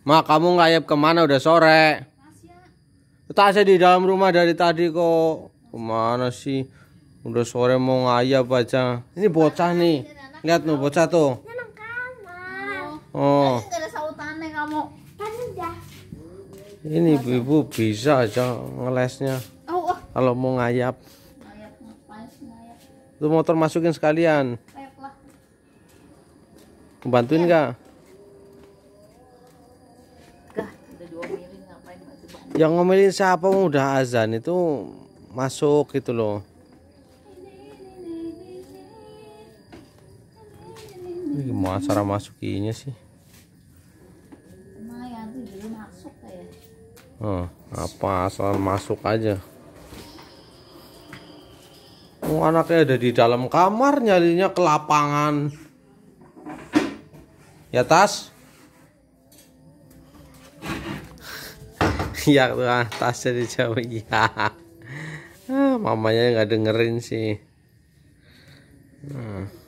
Ma, kamu ngayap kemana udah sore? Tasya. di dalam rumah dari tadi kok. Kemana sih? Udah sore mau ngayap aja. Ini bocah nih. Lihat nih bocah tuh. Oh. Kan Ini ibu-ibu bisa aja ngelesnya. Oh, oh. Kalau mau ngayap. Itu motor masukin sekalian. Bantuin gak yang ngomelin siapa udah azan itu masuk gitu loh Ini gimana cara masukinya sih? Hmm, apa asal masuk aja. Oh, anaknya ada di dalam kamar nyarinya ke lapangan. Ya tas. teriak tuh tasnya dijauh ya ah, mamanya nggak dengerin sih nah.